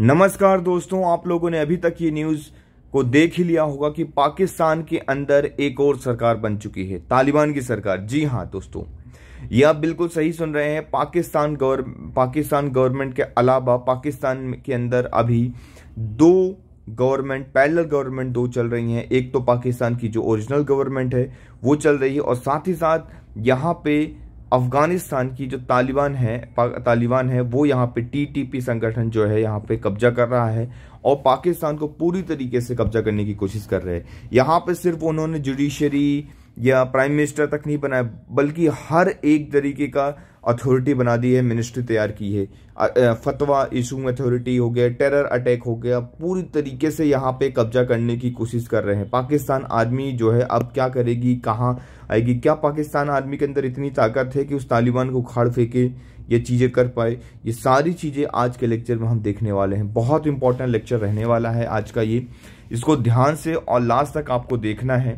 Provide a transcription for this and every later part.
नमस्कार दोस्तों आप लोगों ने अभी तक ये न्यूज़ को देख ही लिया होगा कि पाकिस्तान के अंदर एक और सरकार बन चुकी है तालिबान की सरकार जी हाँ दोस्तों ये आप बिल्कुल सही सुन रहे हैं पाकिस्तान गवर पाकिस्तान गवर्नमेंट के अलावा पाकिस्तान के अंदर अभी दो गवर्नमेंट पैरल गवर्नमेंट दो चल रही हैं एक तो पाकिस्तान की जो ओरिजिनल गवर्नमेंट है वो चल रही है और साथ ही साथ यहाँ पे अफ़गानिस्तान की जो तालिबान है तालिबान है वो यहाँ पे टीटीपी संगठन जो है यहाँ पे कब्जा कर रहा है और पाकिस्तान को पूरी तरीके से कब्जा करने की कोशिश कर रहे हैं यहाँ पे सिर्फ उन्होंने जुडिशरी या प्राइम मिनिस्टर तक नहीं बनाया बल्कि हर एक तरीके का अथॉरिटी बना दी है मिनिस्ट्री तैयार की है फतवा इशू अथॉरिटी हो गया टेरर अटैक हो गया पूरी तरीके से यहाँ पे कब्जा करने की कोशिश कर रहे हैं पाकिस्तान आर्मी जो है अब क्या करेगी कहाँ आएगी क्या पाकिस्तान आर्मी के अंदर इतनी ताकत है कि उस तालिबान को उखाड़ फेंके ये चीज़ें कर पाए ये सारी चीज़ें आज के लेक्चर में हम देखने वाले हैं बहुत इंपॉर्टेंट लेक्चर रहने वाला है आज का ये इसको ध्यान से और लास्ट तक आपको देखना है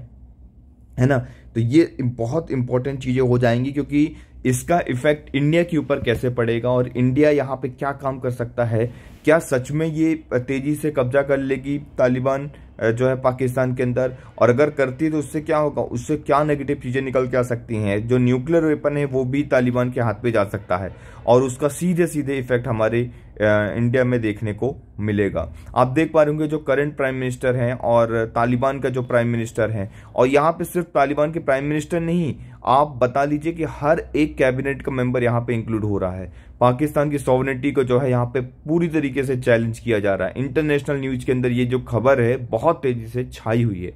है ना तो ये बहुत इंपॉर्टेंट चीज़ें हो जाएंगी क्योंकि इसका इफेक्ट इंडिया के ऊपर कैसे पड़ेगा और इंडिया यहाँ पे क्या काम कर सकता है क्या सच में ये तेज़ी से कब्जा कर लेगी तालिबान जो है पाकिस्तान के अंदर और अगर करती है तो उससे क्या होगा उससे क्या नेगेटिव चीज़ें निकल के आ सकती हैं जो न्यूक्लियर वेपन है वो भी तालिबान के हाथ पे जा सकता है और उसका सीधे सीधे इफेक्ट हमारे इंडिया में देखने को मिलेगा आप देख पा रहे होंगे जो करंट प्राइम मिनिस्टर हैं और तालिबान का जो प्राइम मिनिस्टर हैं और यहाँ पे सिर्फ तालिबान के प्राइम मिनिस्टर नहीं आप बता लीजिए कि हर एक कैबिनेट का मेंबर यहाँ पे इंक्लूड हो रहा है पाकिस्तान की सॉवरिटी को जो है यहाँ पे पूरी तरीके से चैलेंज किया जा रहा है इंटरनेशनल न्यूज के अंदर ये जो खबर है बहुत तेजी से छाई हुई है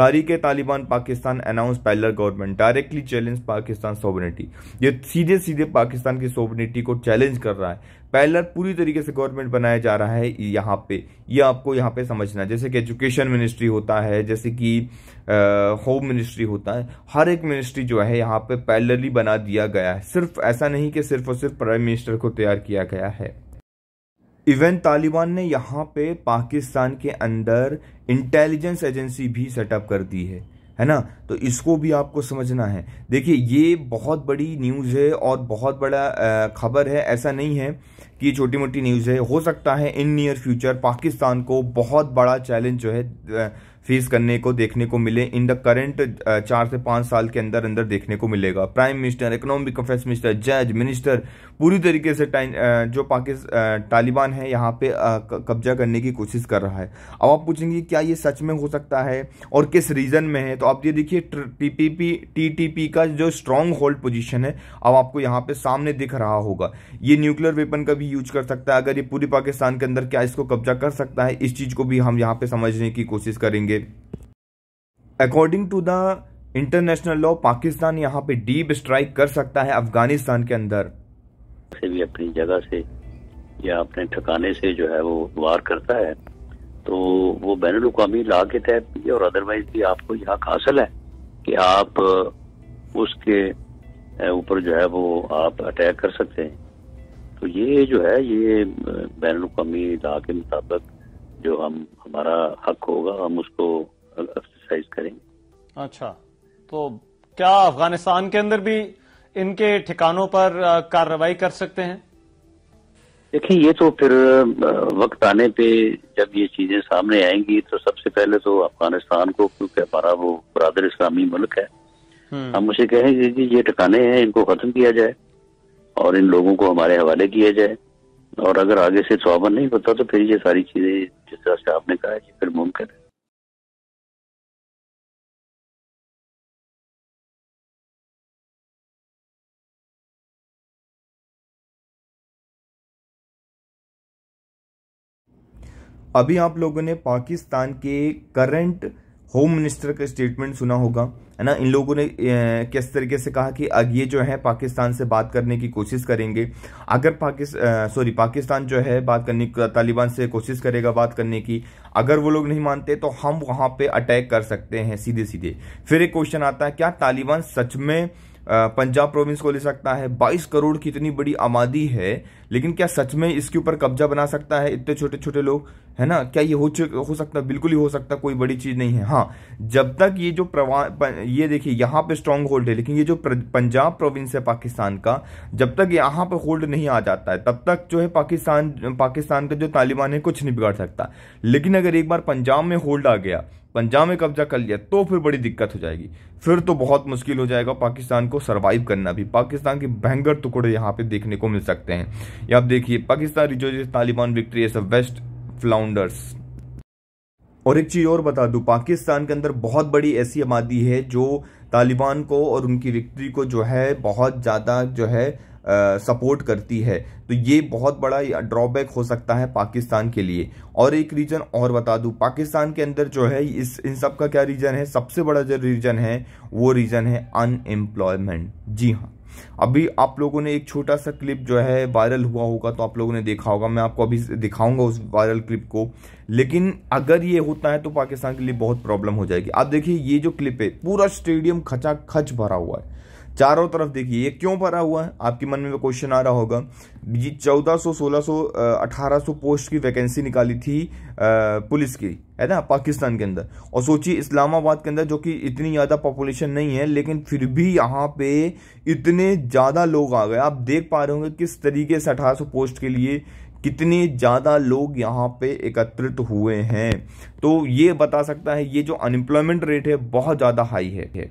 तारीख Taliban Pakistan announce parallel government directly challenge Pakistan sovereignty ये सीधे सीधे पाकिस्तान की सोवरेनिटी को चैलेंज कर रहा है पैलर पूरी तरीके से गवर्नमेंट बनाया जा रहा है यहाँ पे ये यह आपको यहाँ पे समझना है जैसे कि एजुकेशन मिनिस्ट्री होता है जैसे कि होम मिनिस्ट्री होता है हर एक मिनिस्ट्री जो है यहाँ पे पैलरली बना दिया गया है सिर्फ ऐसा नहीं कि सिर्फ और सिर्फ प्राइम मिनिस्टर को तैयार किया गया है इवन तालिबान ने यहाँ पे पाकिस्तान के अंदर इंटेलिजेंस एजेंसी भी सेटअप कर दी है है ना तो इसको भी आपको समझना है देखिए ये बहुत बड़ी न्यूज़ है और बहुत बड़ा खबर है ऐसा नहीं है कि छोटी मोटी न्यूज़ है हो सकता है इन नियर फ्यूचर पाकिस्तान को बहुत बड़ा चैलेंज जो है फेस करने को देखने को मिले इन द करेंट चार से पाँच साल के अंदर अंदर देखने को मिलेगा prime minister economic affairs minister जज मिनिस्टर पूरी तरीके से जो पाकिस्तान तालिबान है यहाँ पे कब्जा करने की कोशिश कर रहा है अब आप पूछेंगे क्या ये सच में हो सकता है और किस रीजन में है तो आप ये देखिए टीपीपी टीटीपी का जो स्ट्रांग होल्ड पोजीशन है अब आपको यहाँ पे सामने दिख रहा होगा ये न्यूक्लियर वेपन का भी यूज कर सकता है अगर ये पूरे पाकिस्तान के अंदर क्या इसको कब्जा कर सकता है इस चीज को भी हम यहाँ पर समझने की कोशिश करेंगे according to the international law Pakistan यहाँ पे डीप स्ट्राइक कर सकता है अफगानिस्तान के अंदर से भी अपनी जगह से या अपने ठिकाने से जो है वो वार करता है तो वो बैन अवी ला के तहत भी और अदरवाइज भी आपको यह हक हासिल है कि आप उसके ऊपर जो है वो आप अटैक कर सकते हैं तो ये जो है ये बैन अवी ला के मुताबिक जो हम हमारा हक होगा हम उसको एक्सरसाइज करेंगे अच्छा तो क्या अफगानिस्तान के अंदर भी इनके ठिकानों पर कार्रवाई कर सकते हैं देखिए ये तो फिर वक्त आने पे जब ये चीजें सामने आएंगी तो सबसे पहले तो अफगानिस्तान को क्योंकि हमारा वो बरदर इस्लामी मुल्क है हम्म। हम उसे कहेंगे कि ये ठिकाने हैं इनको खत्म किया जाए और इन लोगों को हमारे हवाले किया जाए और अगर आगे से स्वाबन नहीं होता तो फिर ये सारी चीजें जिस तरह से आपने कहा कि फिर मुमकिन है अभी आप लोगों ने पाकिस्तान के करंट होम मिनिस्टर का स्टेटमेंट सुना होगा है ना इन लोगों ने किस तरीके से कहा कि अब ये जो है पाकिस्तान से बात करने की कोशिश करेंगे अगर पाकिस्तान सॉरी पाकिस्तान जो है बात करने तालिबान से कोशिश करेगा बात करने की अगर वो लोग नहीं मानते तो हम वहाँ पे अटैक कर सकते हैं सीधे सीधे फिर एक क्वेश्चन आता है क्या तालिबान सच में पंजाब प्रोविंस को ले सकता है 22 करोड़ की इतनी बड़ी आबादी है लेकिन क्या सच में इसके ऊपर कब्जा बना सकता है इतने छोटे छोटे लोग है ना क्या ये हो हो सकता बिल्कुल ही हो सकता कोई बड़ी चीज़ नहीं है हाँ जब तक ये जो प्रवा ये देखिए यहाँ पे स्ट्रांग होल्ड है लेकिन ये जो पंजाब प्रोविंस है पाकिस्तान का जब तक यहाँ पे होल्ड नहीं आ जाता है तब तक जो है पाकिस्तान पाकिस्तान का जो तालिबान है कुछ नहीं बिगाड़ सकता लेकिन अगर एक बार पंजाब में होल्ड आ गया पंजाब में कब्जा कर लिया तो फिर बड़ी दिक्कत हो जाएगी फिर तो बहुत मुश्किल हो जाएगा पाकिस्तान को सर्वाइव करना भी पाकिस्तान के भयंकर टुकड़े यहाँ पे देखने को मिल सकते हैं या आप देखिए Pakistan rejoices Taliban victory as west flounders और एक चीज़ और बता दूं पाकिस्तान के अंदर बहुत बड़ी ऐसी आबादी है जो तालिबान को और उनकी विक्ट्री को जो है बहुत ज़्यादा जो है सपोर्ट करती है तो ये बहुत बड़ा ड्रॉबैक हो सकता है पाकिस्तान के लिए और एक रीजन और बता दूं पाकिस्तान के अंदर जो है इस इन सब का क्या रीजन है सबसे बड़ा जो रीजन है वो रीजन है अनएम्प्लॉयमेंट जी हाँ अभी आप लोगों ने एक छोटा सा क्लिप जो है वायरल हुआ होगा तो आप लोगों ने देखा होगा मैं आपको अभी दिखाऊंगा उस वायरल क्लिप को लेकिन अगर ये होता है तो पाकिस्तान के लिए बहुत प्रॉब्लम हो जाएगी आप देखिए ये जो क्लिप है पूरा स्टेडियम खचा खच भरा हुआ है चारों तरफ देखिए ये क्यों भरा हुआ है आपके मन में क्वेश्चन आ रहा होगा जी चौदह सो सोलह सो अठारह सो पोस्ट की वैकेंसी निकाली थी पुलिस की है ना पाकिस्तान के अंदर और सोचिए इस्लामाबाद के अंदर जो कि इतनी ज़्यादा पॉपुलेशन नहीं है लेकिन फिर भी यहाँ पे इतने ज़्यादा लोग आ गए आप देख पा रहे होंगे किस तरीके से अठारह पोस्ट के लिए कितने ज़्यादा लोग यहाँ पे एकत्रित हुए हैं तो ये बता सकता है ये जो अनएम्प्लॉयमेंट रेट है बहुत ज़्यादा हाई है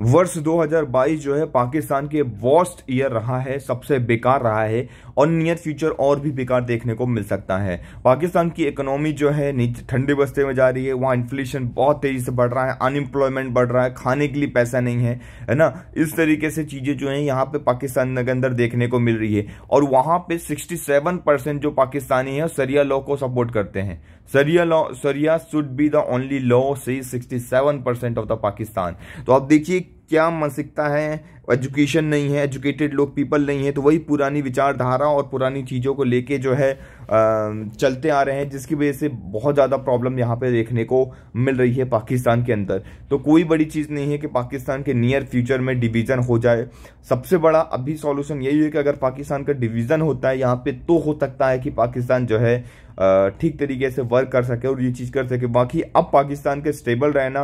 वर्ष 2022 जो है पाकिस्तान के वर्स्ट ईयर रहा है सबसे बेकार रहा है और नियर फ्यूचर और भी बेकार देखने को मिल सकता है पाकिस्तान की इकोनॉमी जो है नीचे ठंडे बस्ते में जा रही है वहाँ इन्फ्लेशन बहुत तेज़ी से बढ़ रहा है अनएम्प्लॉयमेंट बढ़ रहा है खाने के लिए पैसा नहीं है है ना इस तरीके से चीज़ें जो हैं यहाँ पर पाकिस्तान के अंदर देखने को मिल रही है और वहाँ पर सिक्सटी जो पाकिस्तानी है सरिया लॉ को सपोर्ट करते हैं sharia law sharia should be the only law से सिक्सटी ऑफ द पाकिस्तान तो आप देखिए क्या मानसिकता है एजुकेशन नहीं है एजुकेटेड लोग पीपल नहीं है तो वही पुरानी विचारधारा और पुरानी चीज़ों को लेके जो है चलते आ रहे हैं जिसकी वजह से बहुत ज़्यादा प्रॉब्लम यहाँ पे देखने को मिल रही है पाकिस्तान के अंदर तो कोई बड़ी चीज़ नहीं है कि पाकिस्तान के नियर फ्यूचर में डिवीज़न हो जाए सबसे बड़ा अभी सॉल्यूशन यही है कि अगर पाकिस्तान का डिवीज़न होता है यहाँ पर तो हो सकता है कि पाकिस्तान जो है ठीक तरीके से वर्क कर सके और ये चीज़ कर सके बाकी अब पाकिस्तान के स्टेबल रहना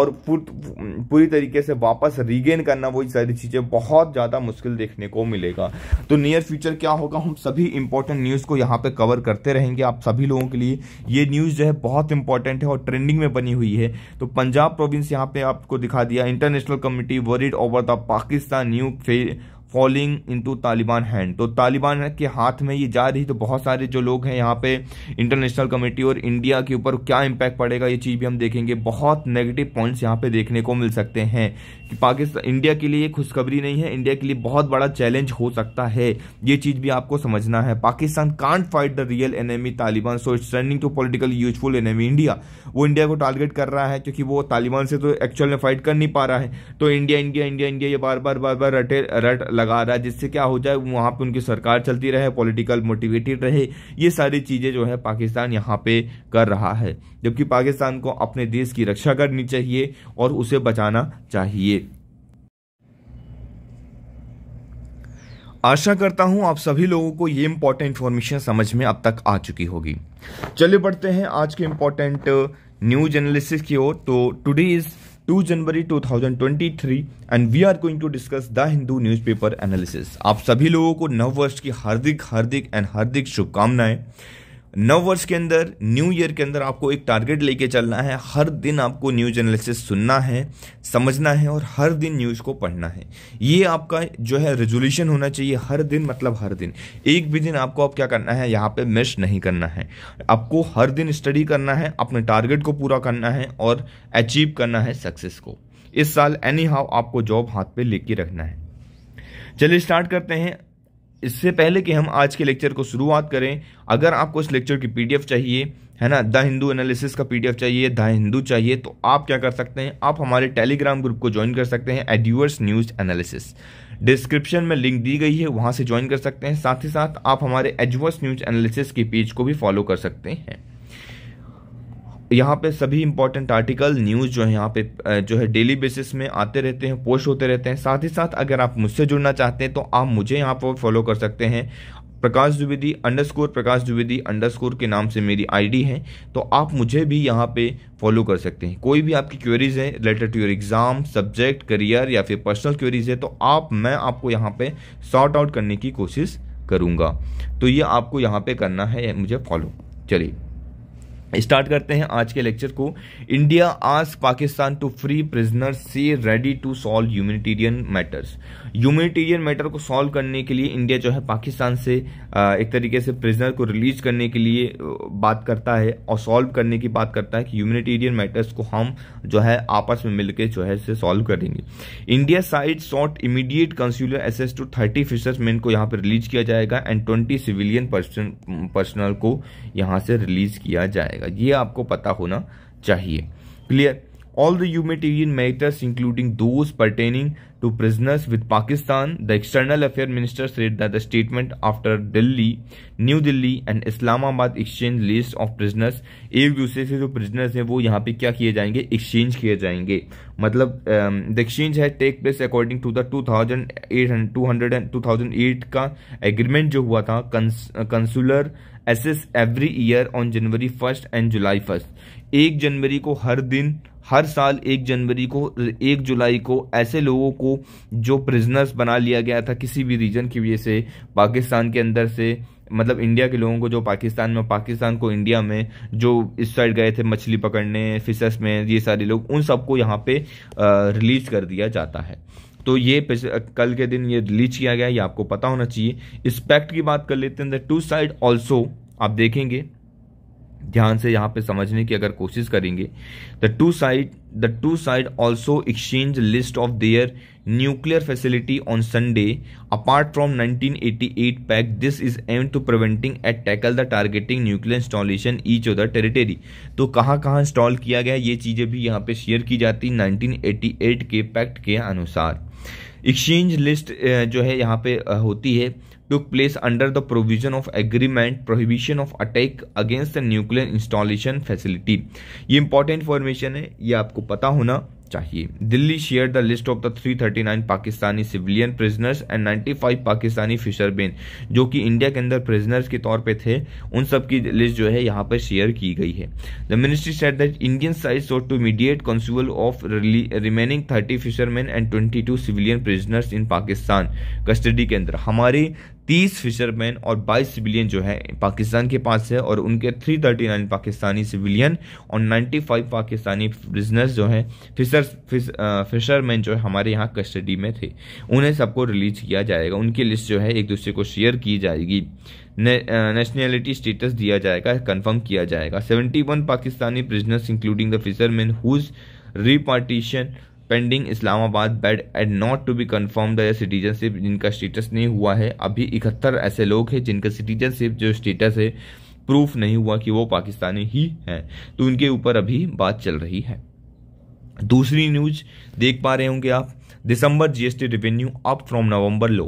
और पूरी तरीके से वापस रिगेन करना वही सारी चीज़ें बहुत ज़्यादा मुश्किल देखने को मिलेगा तो नियर फ्यूचर क्या होगा हम सभी इंपॉर्टेंट न्यूज़ को यहाँ पे कवर करते रहेंगे आप सभी लोगों के लिए ये न्यूज़ जो है बहुत इंपॉर्टेंट है और ट्रेंडिंग में बनी हुई है तो पंजाब प्रोविंस यहाँ पे आपको दिखा दिया international community worried over the Pakistan new falling into Taliban hand तो तालिबान के हाथ में ये जा रही तो बहुत सारे जो लोग हैं यहाँ पे इंटरनेशनल कमेटी और इंडिया के ऊपर क्या इम्पैक्ट पड़ेगा ये चीज़ भी हम देखेंगे बहुत नेगेटिव पॉइंट्स यहाँ पे देखने को मिल सकते हैं कि पाकिस्तान इंडिया के लिए खुशखबरी नहीं है इंडिया के लिए बहुत बड़ा चैलेंज हो सकता है ये चीज़ भी आपको समझना है Pakistan can't fight the real enemy Taliban so it's running to political useful enemy India वो इंडिया को टारगेट कर रहा है क्योंकि वो तालिबान से तो एक्चुअल में फाइट कर नहीं पा रहा है तो इंडिया इंडिया इंडिया इंडिया ये बार बार बार बार रटे रट लगा रहा है जिससे क्या हो जाए वहाँ पे उनकी सरकार चलती रहे पॉलिटिकल मोटिवेटेड रहे ये सारी चीज़ें जो है पाकिस्तान यहाँ पे कर रहा है जबकि पाकिस्तान को अपने देश की रक्षा करनी चाहिए और उसे बचाना चाहिए आशा करता हूं आप सभी लोगों को ये इम्पोर्टेंट इन्फॉर्मेशन समझ में अब तक आ चुकी होगी चलिए बढ़ते हैं आज के इम्पोर्टेंट न्यूज एनालिसिस की ओर तो today is 2 January 2023 and we are going to discuss the Hindu newspaper analysis आप सभी लोगों को नव वर्ष की हार्दिक हार्दिक एंड हार्दिक शुभकामनाएं नव वर्ष के अंदर न्यू ईयर के अंदर आपको एक टारगेट लेके चलना है हर दिन आपको न्यूज एनालिसिस सुनना है समझना है और हर दिन न्यूज़ को पढ़ना है ये आपका जो है रेजोल्यूशन होना चाहिए हर दिन मतलब हर दिन एक भी दिन आपको अब क्या करना है यहाँ पे मिस नहीं करना है आपको हर दिन स्टडी करना है अपने टारगेट को पूरा करना है और अचीव करना है सक्सेस को इस साल एनी हाउ आपको जॉब हाथ पे लेके रखना है चलिए स्टार्ट करते हैं इससे पहले कि हम आज के लेक्चर को शुरुआत करें अगर आपको इस लेक्चर की पीडीएफ चाहिए है ना द हिंदू एनालिसिस का पीडीएफ चाहिए द हिंदू चाहिए तो आप क्या कर सकते हैं आप हमारे टेलीग्राम ग्रुप को ज्वाइन कर सकते हैं एड्यूअर्स न्यूज एनालिसिस डिस्क्रिप्शन में लिंक दी गई है वहाँ से ज्वाइन कर सकते हैं साथ ही साथ आप हमारे एडवर्स न्यूज एनालिसिस के पेज को भी फॉलो कर सकते हैं यहाँ पे सभी इंपॉर्टेंट आर्टिकल न्यूज़ जो है यहाँ पे जो है डेली बेसिस में आते रहते हैं पोस्ट होते रहते हैं साथ ही साथ अगर आप मुझसे जुड़ना चाहते हैं तो आप मुझे यहाँ पर फॉलो कर सकते हैं प्रकाश द्विवेदी स्कोर प्रकाश द्विवेदी स्कोर के नाम से मेरी आईडी है तो आप मुझे भी यहाँ पे फॉलो कर सकते हैं कोई भी आपकी क्वेरीज है related to your exam subject career या फिर पर्सनल क्वेरीज है तो आप मैं आपको यहाँ पे शॉर्ट आउट करने की कोशिश करूँगा तो ये आपको यहाँ पे करना है मुझे फॉलो चलिए स्टार्ट करते हैं आज के लेक्चर को इंडिया आज पाकिस्तान टू फ्री प्रिजनर से ready to solve humanitarian matters humanitarian matter को सॉल्व करने के लिए इंडिया जो है पाकिस्तान से एक तरीके से प्रिजनर को रिलीज करने के लिए बात करता है और सॉल्व करने की बात करता है कि ह्यूमिटेरियन मैटर्स को हम जो है आपस में मिलकर जो है इसे सॉल्व करेंगे India side sought immediate consular access to thirty fishermen को यहाँ पर रिलीज किया जाएगा एंड ट्वेंटी सिविलियन पर्सनल को यहाँ से रिलीज किया जाएगा ये आपको पता होना चाहिए clear all the humanitarian matters including those pertaining to prisoners with Pakistan. The External Affairs Minister said that the statement after Delhi, New Delhi and Islamabad exchange list of prisoners ek dusre se jo prisoners हैं wo yahan pe kya kiye jayenge exchange kiye jayenge matlab um, the exchange है take place according to the 2800 200 and 2008 का agreement जो हुआ था consular assess every year on january 1st and july 1st एक जनवरी को हर दिन हर साल एक जनवरी को एक जुलाई को ऐसे लोगों को जो प्रिजनर्स बना लिया गया था किसी भी रीजन की वजह से पाकिस्तान के अंदर से मतलब इंडिया के लोगों को जो पाकिस्तान में पाकिस्तान को इंडिया में जो इस साइड गए थे मछली पकड़ने फिशस में ये सारे लोग उन सबको यहाँ पे रिलीज कर दिया जाता है तो ये कल के दिन ये रिलीज किया गया ये आपको पता होना चाहिए इस पैक्ट की बात कर लेते हैं द टू साइड ऑल्सो आप देखेंगे ध्यान से यहाँ पे समझने की अगर कोशिश करेंगे the two side the two side also exchange list of their nuclear facility on Sunday apart from 1988 pact this is aim to preventing at tackle the targeting nuclear installation each the territory तो कहाँ कहाँ install किया गया ये चीज़ें भी यहाँ पे शेयर की जाती नाइनटीन एटी एट के पैक्ट के अनुसार एक्सचेंज लिस्ट जो है यहाँ पे होती है took place under the provision of agreement prohibition of attack against the nuclear installation facility ये इंपॉर्टेंट फॉर्मेशन है ये आपको पता होना चाहिए Delhi share the list of the 339 Pakistani civilian prisoners and 95 Pakistani fishermen जो कि इंडिया के अंदर प्रिजनर्स के तौर पे थे उन सब की लिस्ट जो है यहाँ पर शेयर की गई है the ministry said that Indian side sought immediate consular of remaining thirty fishermen and twenty civilian prisoners in Pakistan custody के अंदर हमारे तीस फिशरमैन और बाईस सिविलियन जो है पाकिस्तान के पास है और उनके three thirty nine Pakistani civilian और नाइन्टी फाइव पाकिस्तानी बिजनेस जो है फिशर फिशरमैन जो है हमारे यहाँ कस्टडी में थे उन्हें सबको रिलीज किया जाएगा उनकी लिस्ट जो है एक दूसरे को शेयर की जाएगी नेशनैलिटी स्टेटस दिया जाएगा कन्फर्म किया जाएगा one Pakistani prisoners including the fishermen whose repatriation pending Islamabad bed and not to be confirm citizenship citizenship जिनका स्टेटस नहीं हुआ है अभी इकहत्तर ऐसे लोग हैं जिनका सिटीजनशिप जो स्टेटस है प्रूफ नहीं हुआ कि वो पाकिस्तानी ही हैं तो उनके ऊपर अभी बात चल रही है दूसरी न्यूज देख पा रहे होंगे आप दिसंबर GST revenue up from November low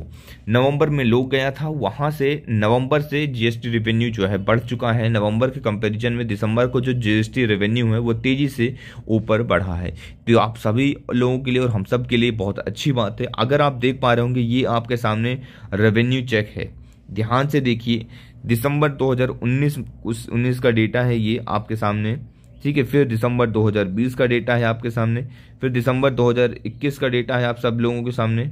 नवंबर में लो गया था वहां से नवंबर से जीएसटी रेवेन्यू जो है बढ़ चुका है नवंबर के कंपैरिजन में दिसंबर को जो जीएसटी रेवेन्यू है वो तेजी से ऊपर बढ़ा है तो आप सभी लोगों के लिए और हम सब के लिए बहुत अच्छी बात है अगर आप देख पा रहे होंगे ये आपके सामने रेवेन्यू चेक है ध्यान से देखिए दिसंबर 2019 उस 19 का डेटा है ये आपके सामने ठीक है फिर दिसंबर 2020 का डेटा है आपके सामने फिर दिसंबर 2021 का डेटा है आप सब लोगों के सामने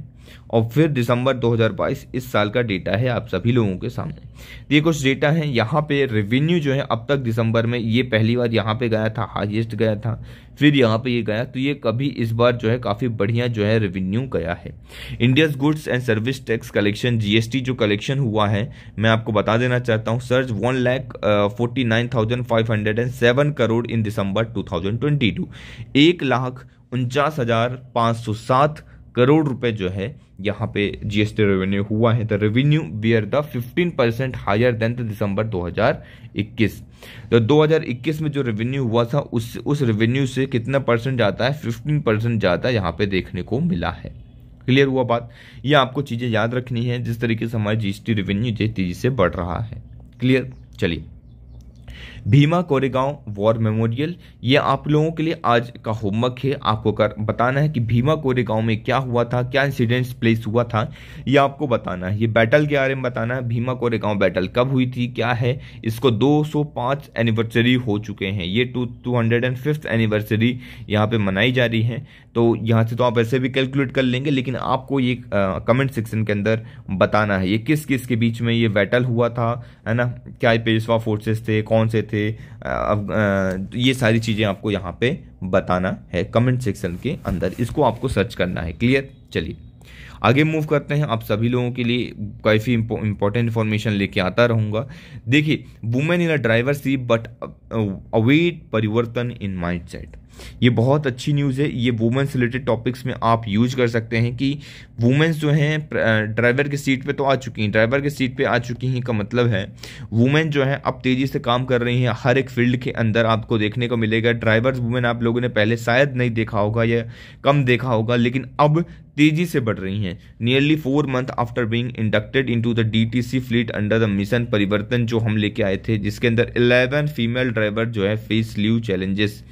और फिर दिसंबर 2022 इस साल का डेटा है आप सभी लोगों के सामने ये कुछ डेटा है यहाँ पे रेवेन्यू जो है अब तक दिसंबर में ये पहली बार यहाँ पे गया था हाईएस्ट गया था फिर यहाँ पे ये गया तो ये कभी इस बार जो है काफ़ी बढ़िया जो है रेवेन्यू गया है India's goods and service tax collection GST जो कलेक्शन हुआ है मैं आपको बता देना चाहता हूँ surge one lakh forty nine thousand five hundred and seven crore in December two thousand twenty two एक लाख उनचास हजार पाँच सौ सात करोड़ रुपए जो है यहाँ पे जीएसटी रेवेन्यू हुआ है the revenue were the 15 percent higher than the December 2021 तो 2021 में जो रेवेन्यू हुआ था उस उस रेवेन्यू से कितना परसेंट जाता है 15 परसेंट ज़्यादा यहाँ पे देखने को मिला है क्लियर हुआ बात ये आपको चीज़ें याद रखनी है जिस तरीके से हमारे जीएसटी रेवेन्यू जो तेजी से बढ़ रहा है क्लियर चलिए भीमा कोरेगांव वॉर मेमोरियल ये आप लोगों के लिए आज का होमवर्क है आपको कर बताना है कि भीमा कोरेगांव में क्या हुआ था क्या इंसिडेंट्स प्लेस हुआ था ये आपको बताना है ये बैटल के बारे में बताना है भीमा कोरेगांव बैटल कब हुई थी क्या है इसको 205 एनिवर्सरी हो चुके हैं ये टू टू एनिवर्सरी यहाँ पर मनाई जा रही है तो यहाँ से तो आप ऐसे भी कैलकुलेट कर लेंगे लेकिन आपको ये कमेंट सेक्शन के अंदर बताना है ये किस किस के बीच में ये बैटल हुआ था है ना क्या पेशवा फोर्सेस थे कौन से थे थे अब ये सारी चीज़ें आपको यहाँ पे बताना है कमेंट सेक्शन के अंदर इसको आपको सर्च करना है क्लियर चलिए आगे मूव करते हैं आप सभी लोगों के लिए काफ़ी इंपॉर्टेंट इन्फॉर्मेशन लेके आता रहूँगा देखिए women in a driver seat but await Parivartan in mind set ये बहुत अच्छी न्यूज़ है ये वुमेंस रिलेटेड टॉपिक्स में आप यूज कर सकते हैं कि वुमेंस जो हैं ड्राइवर की सीट पे तो आ चुकी हैं ड्राइवर की सीट पे आ चुकी हैं का मतलब है वुमेन जो हैं अब तेज़ी से काम कर रही हैं हर एक फील्ड के अंदर आपको देखने को मिलेगा ड्राइवर्स वुमेन आप लोगों ने पहले शायद नहीं देखा होगा या कम देखा होगा लेकिन अब तेजी से बढ़ रही हैं nearly four month after being inducted into the sea fleet under the mission Parivartan जो हम लेके आए थे जिसके अंदर 11 फीमेल ड्राइवर जो है फेस लीव चैलेंजेस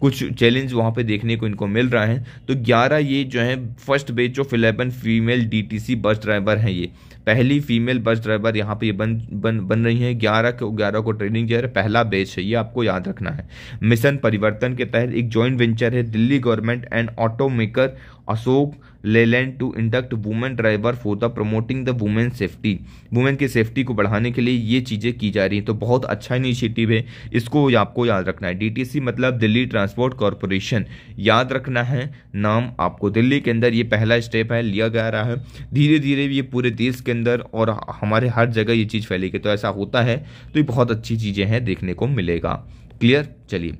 कुछ चैलेंज वहाँ पे देखने को इनको मिल रहा है तो ग्यारह ये जो है first batch of eleven female DTC bus driver हैं ये पहली फीमेल बस ड्राइवर यहाँ पे ये बन बन बन रही हैं ग्यारह को ग्यारह को ट्रेनिंग जो है पहला बेच है ये आपको याद रखना है मिशन परिवर्तन के तहत एक जॉइंट वेंचर है Delhi government and auto maker Ashok Leyland to induct women driver for the promoting the women safety women की सेफ्टी को बढ़ाने के लिए ये चीज़ें की जा रही हैं तो बहुत अच्छा इनिशिएटिव है इसको आपको याद रखना है डीटीसी मतलब दिल्ली ट्रांसपोर्ट कॉरपोरेशन याद रखना है नाम आपको दिल्ली के अंदर ये पहला स्टेप है लिया गया रहा है धीरे धीरे ये पूरे देश के अंदर और हमारे हर जगह ये चीज़ फैलेगी तो ऐसा होता है तो ये बहुत अच्छी चीज़ें हैं देखने को मिलेगा क्लियर चलिए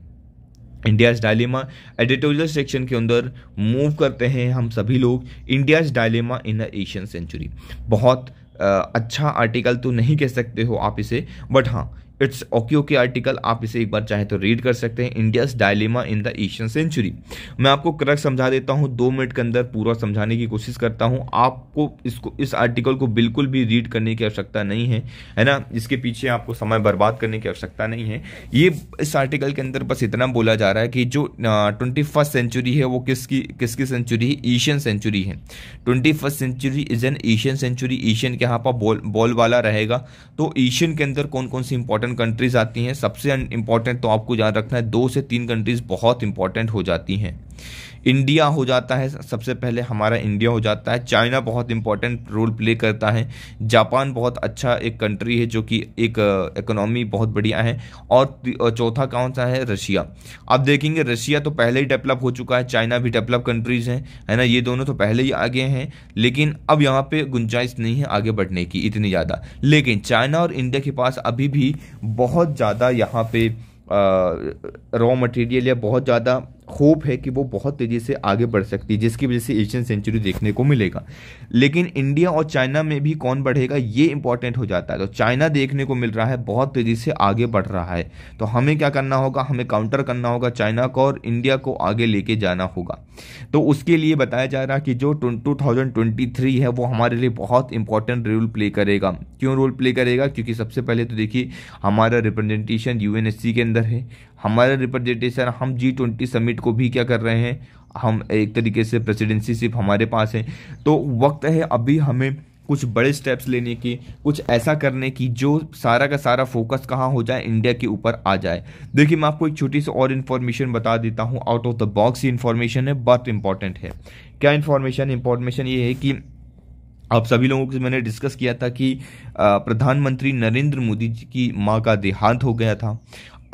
इंडियाज़ डायलेमा एडिटोरियल सेक्शन के अंदर मूव करते हैं हम सभी लोग India's dilemma in Asian century बहुत अच्छा आर्टिकल तो नहीं कह सकते हो आप इसे बट हाँ इट्स ओके के आर्टिकल आप इसे एक बार चाहे तो रीड कर सकते हैं India's dilemma in the Asian century मैं आपको क्रक समझा देता हूं दो मिनट के अंदर पूरा समझाने की कोशिश करता हूँ आपको इसको इस आर्टिकल को बिल्कुल भी रीड करने की आवश्यकता नहीं है है ना इसके पीछे आपको समय बर्बाद करने की आवश्यकता नहीं है ये इस आर्टिकल के अंदर बस इतना बोला जा रहा है कि जो ट्वेंटी फर्स्ट सेंचुरी है वो किसकी किसकी सेंचुरी है एशियन सेंचुरी है twenty first century is an Asian century Asian के यहाँ पर बॉल बॉल वाला रहेगा तो एशियन के अंदर कौन कौन सी इंपॉर्टेंट इंपॉर्टेंट कंट्रीज़ आती हैं सबसे इंपॉर्टेंट तो आपको याद रखना है दो से तीन कंट्रीज़ बहुत इंपॉर्टेंट हो जाती हैं इंडिया हो जाता है सबसे पहले हमारा इंडिया हो जाता है चाइना बहुत इंपॉर्टेंट रोल प्ले करता है जापान बहुत अच्छा एक कंट्री है जो कि एक इकोनॉमी uh, बहुत बढ़िया है और uh, चौथा कौन सा है रशिया आप देखेंगे रशिया तो पहले ही डेवलप हो चुका है चाइना भी डेवलप कंट्रीज़ हैं है ना ये दोनों तो पहले ही आगे हैं लेकिन अब यहाँ पर गुंजाइश नहीं है आगे बढ़ने की इतनी ज़्यादा लेकिन चाइना और इंडिया के पास अभी भी बहुत ज़्यादा यहाँ पर रॉ मटेरियल या बहुत ज़्यादा होप है कि वो बहुत तेज़ी से आगे बढ़ सकती है जिसकी वजह से एशियन सेंचुरी देखने को मिलेगा लेकिन इंडिया और चाइना में भी कौन बढ़ेगा ये इंपॉर्टेंट हो जाता है तो चाइना देखने को मिल रहा है बहुत तेज़ी से आगे बढ़ रहा है तो हमें क्या करना होगा हमें काउंटर करना होगा चाइना को और इंडिया को आगे लेके जाना होगा तो उसके लिए बताया जा रहा है कि जो टू है वो हमारे लिए बहुत इंपॉर्टेंट रोल प्ले करेगा क्यों रोल प्ले करेगा क्योंकि सबसे पहले तो देखिए हमारा रिप्रेजेंटेशन यू के अंदर है हमारे रिप्रेजेंटेशन हम जी ट्वेंटी समिट को भी क्या कर रहे हैं हम एक तरीके से प्रेसिडेंसी सिर्फ हमारे पास है तो वक्त है अभी हमें कुछ बड़े स्टेप्स लेने की कुछ ऐसा करने की जो सारा का सारा फोकस कहाँ हो जाए इंडिया के ऊपर आ जाए देखिए मैं आपको एक छोटी सी और इन्फॉर्मेशन बता देता हूँ आउट ऑफ द बॉक्स ही इन्फॉर्मेशन है बट इम्पॉर्टेंट है क्या इन्फॉर्मेशन इन्फॉर्मेशन ये है कि आप सभी लोगों से मैंने डिस्कस किया था कि प्रधानमंत्री नरेंद्र मोदी जी की माँ का देहांत हो गया था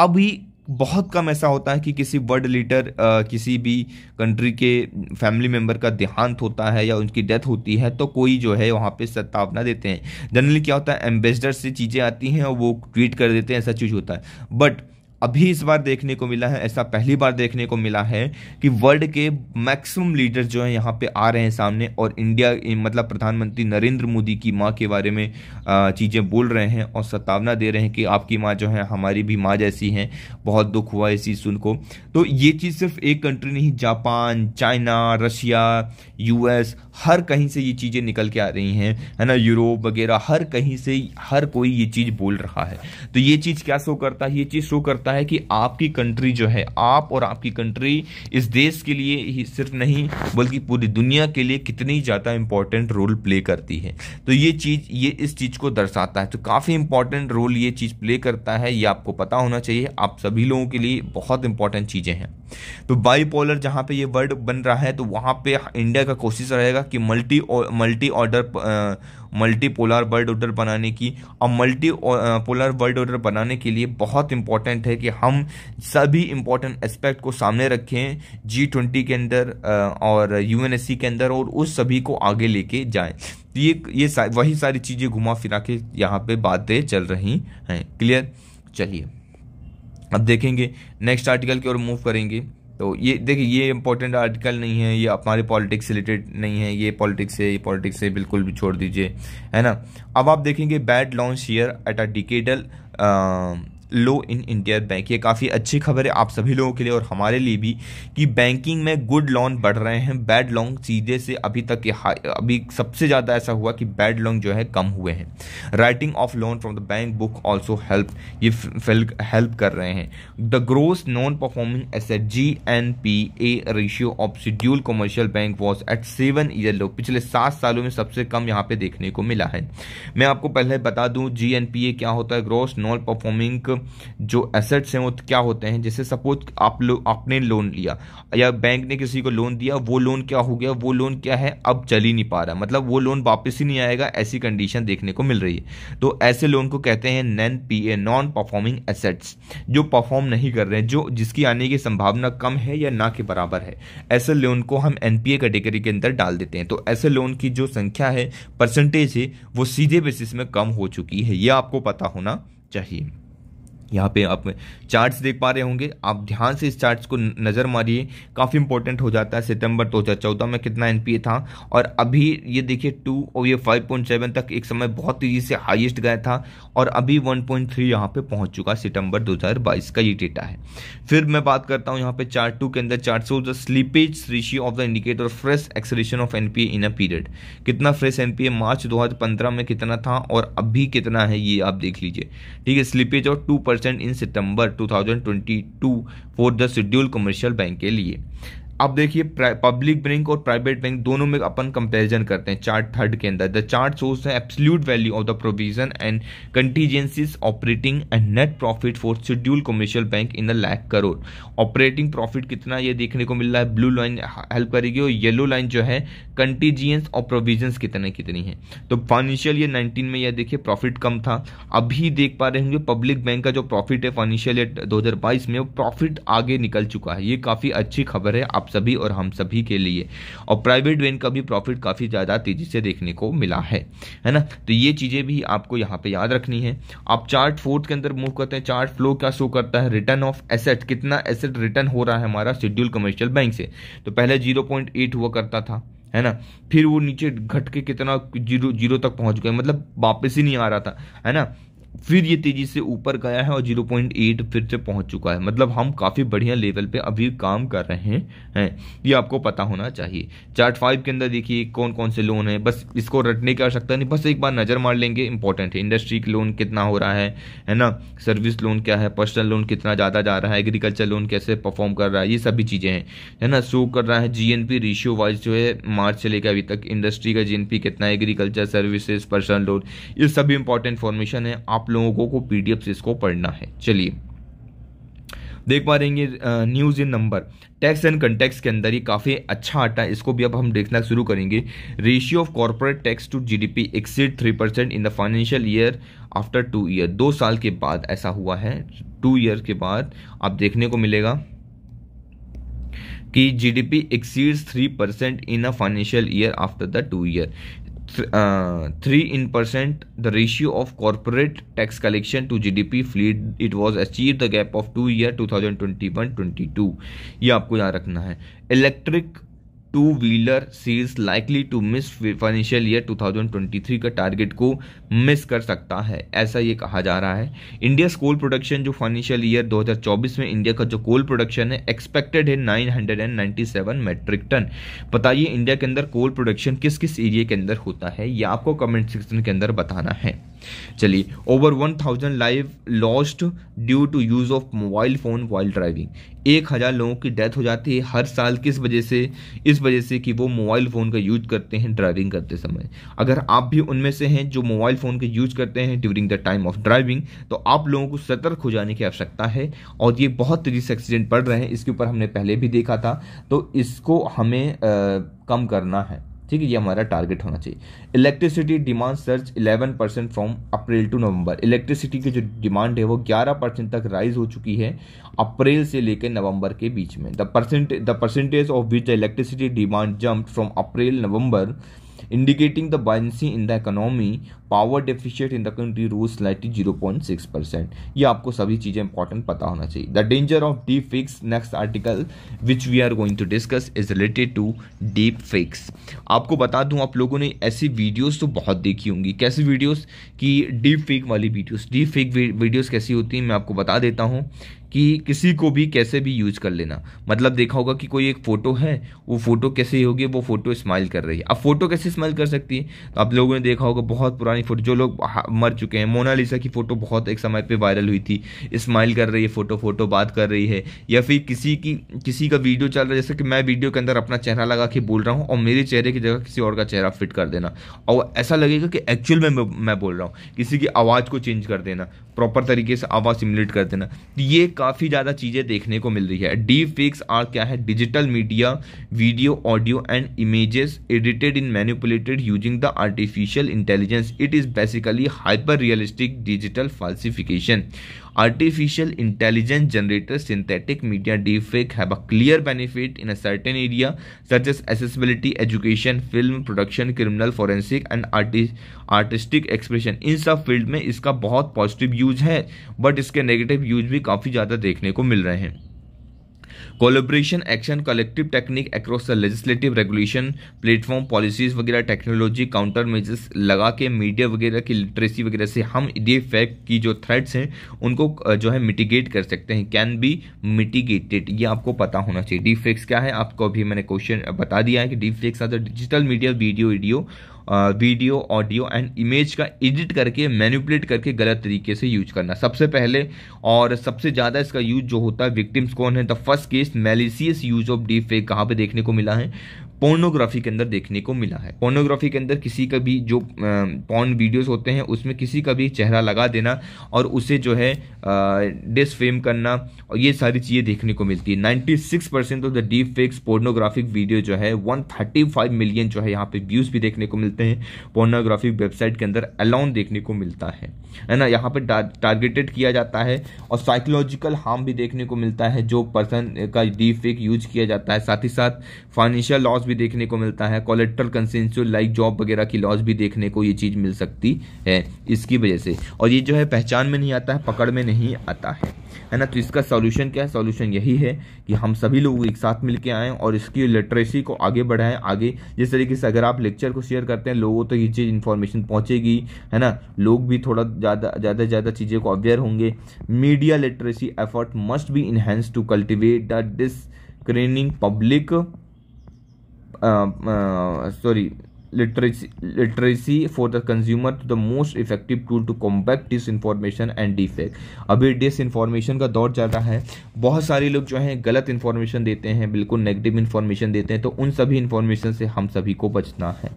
अभी बहुत कम ऐसा होता है कि किसी वर्ल्ड लीडर किसी भी कंट्री के फैमिली मेम्बर का देहांत होता है या उनकी डेथ होती है तो कोई जो है वहाँ पे सत्तावना देते हैं जनरली क्या होता है एम्बेसडर से चीज़ें आती हैं और वो ट्वीट कर देते हैं ऐसा चीज़ होता है बट अभी इस बार देखने को मिला है ऐसा पहली बार देखने को मिला है कि वर्ल्ड के मैक्सिमम लीडर्स जो हैं यहाँ पे आ रहे हैं सामने और इंडिया मतलब प्रधानमंत्री नरेंद्र मोदी की माँ के बारे में चीज़ें बोल रहे हैं और सतावना दे रहे हैं कि आपकी माँ जो है हमारी भी माँ जैसी हैं बहुत दुख हुआ इस चीज़ सुन को तो ये चीज़ सिर्फ एक कंट्री नहीं जापान चाइना रशिया यूएस हर कहीं से ये चीज़ें निकल के आ रही हैं है ना यूरोप वगैरह हर कहीं से हर कोई ये चीज़ बोल रहा है तो ये चीज़ क्या शो करता है ये चीज़ शो करता है कि आपकी कंट्री जो है आप और आपकी कंट्री इस देश के लिए ही सिर्फ नहीं बल्कि पूरी दुनिया के लिए कितनी ज़्यादा इंपॉर्टेंट रोल प्ले करती है तो ये चीज़ ये इस चीज़ को दर्शाता है तो काफ़ी इंपॉर्टेंट रोल ये चीज़ प्ले करता है ये आपको पता होना चाहिए आप सभी लोगों के लिए बहुत इंपॉर्टेंट चीज़ें हैं तो बाईपोलर जहाँ पे ये वर्ड बन रहा है तो वहाँ पे इंडिया का कोशिश रहेगा कि multi multi order multi polar world order बनाने की और मल्टी पोलर वर्ल्ड ऑर्डर बनाने के लिए बहुत इंपॉर्टेंट है कि हम सभी इंपॉर्टेंट एस्पेक्ट को सामने रखें जी ट्वेंटी के अंदर और यू के अंदर और उस सभी को आगे लेके जाएं तो ये ये सा, वही सारी चीज़ें घुमा फिरा के यहाँ पे बातें चल रही हैं क्लियर चलिए अब देखेंगे नेक्स्ट आर्टिकल की ओर मूव करेंगे तो ये देखिए ये इंपॉर्टेंट आर्टिकल नहीं है ये हमारे पॉलिटिक्स से रिलेटेड नहीं है ये पॉलिटिक्स है ये पॉलिटिक्स से बिल्कुल भी छोड़ दीजिए है ना अब आप देखेंगे bad loans share at a decadal low in India bank ये काफ़ी अच्छी खबर है आप सभी लोगों के लिए और हमारे लिए भी कि बैंकिंग में गुड लोन बढ़ रहे हैं बैड लॉन्ग सीधे से अभी तक अभी सबसे ज़्यादा ऐसा हुआ कि बैड लॉन्ग जो है कम हुए हैं writing off loan from the bank book also help ये हेल्प कर रहे हैं the gross non performing asset G N P A ratio of scheduled commercial bank was at seven year low पिछले सात सालों में सबसे कम यहाँ पे देखने को मिला है मैं आपको पहले बता दूं जी एन पी ए क्या होता है ग्रोस नॉन परफॉर्मिंग जो एसेट्स हैं वो क्या होते हैं जैसे सपोज आप लो आपने लोन लिया या बैंक ने किसी को लोन दिया वो लोन क्या हो गया वो लोन क्या है अब चल ही नहीं पा रहा मतलब वो लोन वापस ही नहीं आएगा ऐसी कंडीशन देखने को मिल रही है तो ऐसे लोन को कहते हैं N P A non performing assets जो परफॉर्म नहीं कर रहे हैं जो जिसकी आने की संभावना कम है या ना के बराबर है ऐसे लोन को हम एन कैटेगरी के अंदर डाल देते हैं तो ऐसे लोन की जो संख्या है परसेंटेज है वो सीधे बेसिस में कम हो चुकी है यह आपको पता होना चाहिए यहाँ पे आप चार्ट्स देख पा रहे होंगे आप ध्यान से इस चार्ट्स को नज़र मारिए काफ़ी इंपॉर्टेंट हो जाता है सितंबर 2014 में कितना एनपीए था और अभी ये देखिए टू और ये 5.7 तक एक समय बहुत तेज़ी से हाईएस्ट गया था और अभी 1.3 पॉइंट यहाँ पर पहुँच चुका सितंबर 2022 का ये डेटा है फिर मैं बात करता हूँ यहाँ पे चार्ट टू के अंदर chart so the slippage ratio of the indicator fresh accretion of NPA in a period कितना फ्रेश एन मार्च दो में कितना था और अभी कितना है ये आप देख लीजिए ठीक है स्लीपेज और two percent in September 2022 for the scheduled commercial bank के लिए अब देखिए पब्लिक बैंक और प्राइवेट बैंक दोनों में अपन कंपैरिजन करते हैं चार्ट थर्ड के अंदर द चार्ट सोर्स है absolute value of the provision and contingencies operating and net profit for scheduled commercial bank in the lakh crore operating profit कितना ये देखने को मिल रहा है ब्लू लाइन हेल्प करेगी और येलो लाइन जो है कंटीजियंस और प्रोविजन कितने कितनी है तो फाइनेंशियल ईयर नाइनटीन में यह देखिए प्रॉफिट कम था अभी देख पा रहे होंगे पब्लिक बैंक का जो प्रॉफिट है फाइनेंशियल ईयर दो में वो प्रॉफिट आगे निकल चुका है ये काफ़ी अच्छी खबर है आप आप सभी और हम सभी के लिए और प्राइवेट वेन का भी प्रॉफिट काफ़ी ज़्यादा तेज़ी से देखने को मिला है है ना तो ये चीज़ें भी आपको यहाँ पे याद रखनी है आप चार्ट फोर्थ के अंदर मूव करते हैं चार्ट फ्लो क्या शो करता है रिटर्न ऑफ एसेट कितना एसेट रिटर्न हो रहा है हमारा शेड्यूल कमर्शियल बैंक से तो पहले जीरो हुआ करता था है ना फिर वो नीचे घट के कितना जीरो जीरो तक पहुंच गए मतलब वापस ही नहीं आ रहा था है ना फिर ये तेजी से ऊपर गया है और 0.8 फिर से पहुंच चुका है मतलब हम काफ़ी बढ़िया लेवल पे अभी काम कर रहे हैं ये आपको पता होना चाहिए चार्ट फाइव के अंदर देखिए कौन कौन से लोन है बस इसको रटने की आवश्यकता नहीं बस एक बार नज़र मार लेंगे इंपॉर्टेंट है इंडस्ट्री लोन कितना हो रहा है है ना सर्विस लोन क्या है पर्सनल लोन कितना ज़्यादा जा रहा है एग्रीकल्चर लोन कैसे परफॉर्म कर रहा है ये सभी चीज़ें हैं है ना शो कर रहा है जी रेशियो वाइज जो है मार्च से लेकर अभी तक इंडस्ट्री का जी कितना एग्रीकल्चर सर्विसेज पर्सनल लोन ये सभी इंपॉर्टेंट फॉर्मेशन है आप आप लोगों को पीडीएफ इसको पढ़ना है चलिए देख पा रहेंगे news in number text and context के अंदर ही काफ़ी अच्छा आटा इसको भी अब हम देखना शुरू करेंगे ratio of corporate tax to GDP exceed three percent in the financial year after two year दो साल के बाद ऐसा हुआ है टू ईयर के बाद आप देखने को मिलेगा कि GDP exceeds three percent in a financial year after the two year three in percent the ratio of corporate tax collection to G D P fleet it was achieve the gap of two year two thousand twenty one twenty two ये आपको याद रखना है electric two wheeler sees likely to miss financial year 2023 का target को miss कर सकता है ऐसा ये कहा जा रहा है इंडिया कोल प्रोडक्शन जो फाइनेंशियल ईयर 2024 में इंडिया का जो कोल प्रोडक्शन है एक्सपेक्टेड है 997 मेट्रिक टन बताइए इंडिया के अंदर कोल प्रोडक्शन किस किस एरिया के अंदर होता है ये आपको कमेंट सेक्शन के अंदर बताना है चलिए over one thousand live lost due to use of mobile phone while driving एक हज़ार लोगों की डेथ हो जाती है हर साल किस वजह से इस वजह से कि वो मोबाइल फ़ोन का यूज करते हैं ड्राइविंग करते समय अगर आप भी उनमें से हैं जो मोबाइल फ़ोन का यूज करते हैं during the time of driving तो आप लोगों को सतर्क हो जाने की आवश्यकता है और ये बहुत तेज़ी से एक्सीडेंट बढ़ रहे हैं इसके ऊपर हमने पहले भी देखा था तो इसको हमें आ, कम करना है ठीक है ये हमारा टारगेट होना चाहिए electricity demand surge 11 percent from April to November electricity की जो डिमांड है वो 11 परसेंट तक राइज हो चुकी है अप्रैल से लेकर नवंबर के बीच में the percent the percentage of which the electricity demand jump from April November indicating the buoyancy in the economy power deficit in the country rose slightly zero point six percent ये आपको सभी चीज़ें इंपॉर्टेंट पता होना चाहिए the danger of deep fakes next article which we are going to discuss is related to deep fakes आपको बता दूं आप लोगों ने ऐसी वीडियोस तो बहुत देखी होंगी कैसी वीडियोस की डीप फेक वाली वीडियोस डीप फेक वीडियोस कैसी होती हैं मैं आपको बता देता हूँ कि किसी को भी कैसे भी यूज कर लेना मतलब देखा होगा कि कोई एक फ़ोटो है वो फ़ोटो कैसे होगी वो फ़ोटो स्माइल कर रही है अब फ़ोटो कैसे स्माइल कर सकती है तो आप लोगों ने देखा होगा बहुत पुरानी फ़ोटो जो लोग मर चुके हैं मोनालिसा की फ़ोटो बहुत एक समय पर वायरल हुई थी स्माइल कर रही है फ़ोटो फ़ोटो बात कर रही है या फिर किसी की किसी का वीडियो चल रहा है जैसे कि मैं वीडियो के अंदर अपना चेहरा लगा के बोल रहा हूँ और मेरे चेहरे की जगह किसी और का चेहरा फिट कर देना और ऐसा लगेगा कि एक्चुअल में मैं बोल रहा हूँ किसी की आवाज़ को चेंज कर देना प्रॉपर तरीके से आवाज़ सिमुलेट कर देना तो ये काफ़ी ज़्यादा चीज़ें देखने को मिल रही है डीप फिक्स आर क्या है digital media video audio and images edited in manipulated using the artificial intelligence it is basically hyper realistic digital falsification artificial intelligence generator synthetic media deep fake have a clear benefit in a certain area such as accessibility education film production criminal forensic and artistic expression इन सब field में इसका बहुत positive use है but इसके negative use भी काफी ज्यादा देखने को मिल रहे हैं collaboration action collective technique across the legislative regulation platform policies वगैरह टेक्नोलॉजी काउंटर मेजर्स लगा के मीडिया वगैरह की लिटरेसी वगैरह से हम ये फैक्ट की जो थ्रेड्स हैं उनको जो है मिटिगेट कर सकते हैं कैन बी मिटिगेटेड ये आपको पता होना चाहिए डी फेक्स क्या है आपको अभी मैंने क्वेश्चन बता दिया है कि deep fakes are the digital media video video video audio and image का एडिट करके मैनिपुलेट करके गलत तरीके से यूज करना सबसे पहले और सबसे ज़्यादा इसका यूज जो होता है विक्टिम्स कौन है the first case malicious use of deep fake कहाँ पर देखने को मिला है पोर्नोग्राफी के अंदर देखने को मिला है पोर्नोग्राफी के अंदर किसी का भी जो पॉन वीडियोस होते हैं उसमें किसी का भी चेहरा लगा देना और उसे जो है डिसफेम करना और ये सारी चीज़ें देखने को मिलती है ninety six percent of the deep fakes pornographic video जो है वन थर्टी फाइव मिलियन जो है यहाँ पे व्यूज़ भी देखने को मिलते हैं पोर्नोग्राफिक वेबसाइट के अंदर अलाउन देखने को मिलता है है ना यहाँ पर टारगेटेड किया जाता है और साइकोलॉजिकल हार्म भी देखने को मिलता है जो पर्सन का डीप फेक यूज किया जाता है साथ ही साथ फाइनेंशियल लॉस भी भी देखने को मिलता है कॉलेक्टर कंसेंसुअल लाइक जॉब वगैरह की लॉस भी देखने को ये चीज़ मिल सकती है इसकी वजह से और ये जो है पहचान में नहीं आता है पकड़ में नहीं आता है है ना तो इसका सॉल्यूशन क्या है सॉल्यूशन यही है कि हम सभी लोग एक साथ मिलकर आएँ और इसकी लिटरेसी को आगे बढ़ाएं आगे जिस तरीके से अगर आप लेक्चर को शेयर करते हैं लोगों तक तो ये चीज़ इन्फॉर्मेशन पहुँचेगी है ना लोग भी थोड़ा ज़्यादा ज़्यादा ज़्यादा चीज़ें को अवेयर होंगे media literacy effort must be enhance to cultivate the discerning public sorry literacy literacy for the consumer to the most effective tool to combat disinformation and deepfake अभी डिस इन्फॉर्मेशन का दौर चल रहा है बहुत सारे लोग जो हैं गलत इन्फॉर्मेशन देते हैं बिल्कुल नेगेटिव इन्फॉर्मेशन देते हैं तो उन सभी इन्फॉर्मेशन से हम सभी को बचना है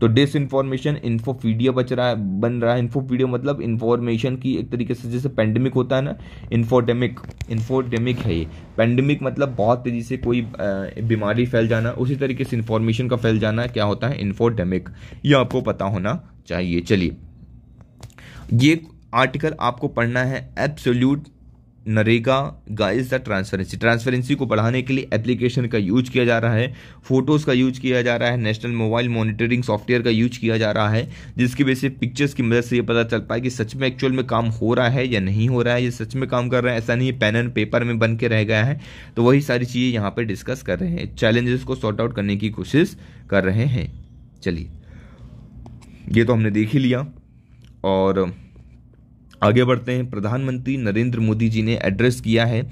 तो डिस इन्फॉर्मेशन इन्फोफीडिया बच रहा है बन रहा है इन्फोफीडिया मतलब इन्फॉर्मेशन की एक तरीके से जैसे पेंडेमिक होता है ना इन्फोडेमिक इन्फोडेमिक है ये पेंडेमिक मतलब बहुत तेज़ी से कोई बीमारी फैल जाना उसी तरीके से इन्फॉर्मेशन का फैल जाना क्या होता है इन्फोडेमिक ये आपको पता होना चाहिए चलिए ये आर्टिकल आपको पढ़ना है absolute NREGA guys the transparency transparency को बढ़ाने के लिए एप्लीकेशन का यूज किया जा रहा है फोटोज़ का यूज किया जा रहा है नेशनल मोबाइल मॉनिटरिंग सॉफ्टवेयर का यूज किया जा रहा है जिसकी वजह से पिक्चर्स की मदद से ये पता चल पाए कि सच में एक्चुअल में काम हो रहा है या नहीं हो रहा है ये सच में काम कर रहा है ऐसा नहीं है पेन एंड पेपर में बन के रह गया है तो वही सारी चीज़ें यहाँ पर डिस्कस कर रहे हैं चैलेंजेस को सॉर्ट आउट करने की कोशिश कर रहे हैं चलिए ये तो हमने देख ही लिया और आगे बढ़ते हैं प्रधानमंत्री नरेंद्र मोदी जी ने एड्रेस किया है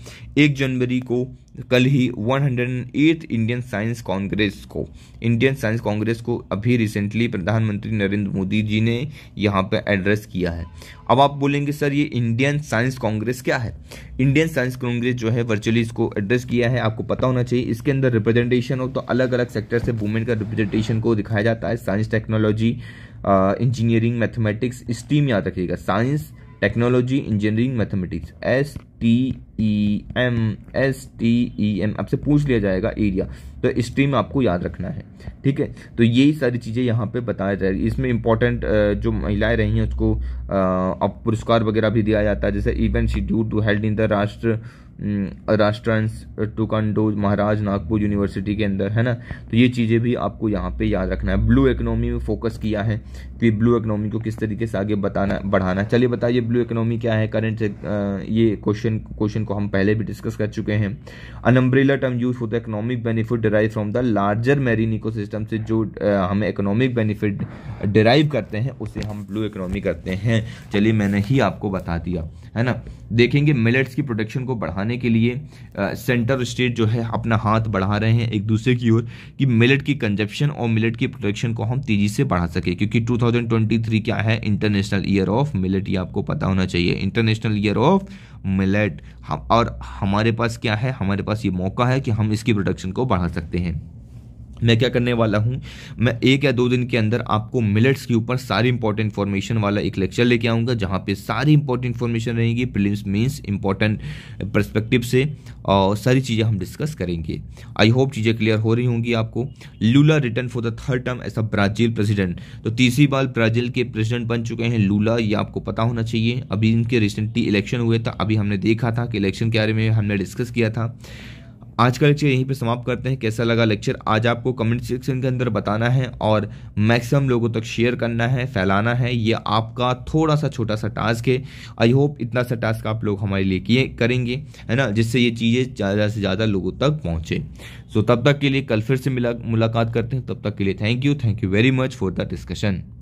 एक जनवरी को कल ही 108 इंडियन साइंस कांग्रेस को इंडियन साइंस कांग्रेस को अभी रिसेंटली प्रधानमंत्री नरेंद्र मोदी जी ने यहाँ पर एड्रेस किया है अब आप बोलेंगे सर ये इंडियन साइंस कांग्रेस क्या है इंडियन साइंस कांग्रेस जो है वर्चुअली इसको एड्रेस किया है आपको पता होना चाहिए इसके अंदर रिप्रेजेंटेशन हो तो अलग अलग सेक्टर से वुमेन का रिप्रेजेंटेशन को दिखाया जाता है science technology engineering mathematics STEM याद रखिएगा science technology engineering mathematics S T E M S T E M आपसे पूछ लिया जाएगा एरिया तो स्ट्रीम आपको याद रखना है ठीक है तो यही सारी चीज़ें यहाँ पे बताया जाएगी इसमें इंपॉर्टेंट जो महिलाएं रही हैं उसको अब पुरस्कार वगैरह भी दिया जाता है जैसे event schedule to held in the राष्ट्र राष्ट्रांस टुकांडो महाराज नागपुर यूनिवर्सिटी के अंदर है ना तो ये चीज़ें भी आपको यहाँ पे याद रखना है ब्लू इकोनॉमी में फोकस किया है कि ब्लू इकोनॉमी को किस तरीके से आगे बताना बढ़ाना चलिए बताइए ब्लू इकोनॉमी क्या है करंट ये क्वेश्चन क्वेश्चन को हम पहले भी डिस्कस कर चुके हैं अनम्ब्रेला टर्म यूज होता है economic benefit derive from the larger marine eco से जो हमें इकोनॉमिक बेनिफिट डिराइव करते हैं उसे हम ब्लू इकोनॉमी करते हैं चलिए मैंने ही आपको बता दिया है ना देखेंगे मिलेट्स की प्रोडक्शन को बढ़ाने के लिए सेंटर स्टेट जो है अपना हाथ बढ़ा रहे हैं एक दूसरे की ओर कि मिलेट की कंजप्शन और मिलेट की प्रोडक्शन को हम तेज़ी से बढ़ा सके क्योंकि 2023 क्या है इंटरनेशनल ईयर ऑफ मिलेट ये आपको पता होना चाहिए इंटरनेशनल ईयर ऑफ मिलेट हम और हमारे पास क्या है हमारे पास ये मौका है कि हम इसकी प्रोडक्शन को बढ़ा सकते हैं मैं क्या करने वाला हूँ मैं एक या दो दिन के अंदर आपको मिलेट्स के ऊपर सारी इंपॉर्टेंट इन्फॉर्मेशन वाला एक लेक्चर लेके आऊँगा जहाँ पे सारी इंपॉर्टेंट इन्फॉर्मेशन रहेगी प्रिलिम्स मीन्स इंपॉर्टेंट परस्पेक्टिव से और सारी चीज़ें हम डिस्कस करेंगे आई होप चीज़ें क्लियर हो रही होंगी आपको Lula return for the third term a Brazil president तो तीसरी बार ब्राज़ील के प्रेसिडेंट बन चुके हैं लूला ये आपको पता होना चाहिए अभी इनके रिसेंटली इलेक्शन हुए था अभी हमने देखा था कि इलेक्शन के बारे में हमने डिस्कस किया था आज का लेक्चर यहीं पे समाप्त करते हैं कैसा लगा लेक्चर आज आपको कमेंट सेक्शन के अंदर बताना है और मैक्सिमम लोगों तक शेयर करना है फैलाना है ये आपका थोड़ा सा छोटा सा टास्क है आई होप इतना सा टास्क आप लोग हमारे लिए किए करेंगे है ना जिससे ये चीज़ें ज़्यादा से ज़्यादा लोगों तक पहुँचे सो तब तक के लिए कल फिर से मिला मुलाकात करते हैं तब तक के लिए thank you thank you very much for the discussion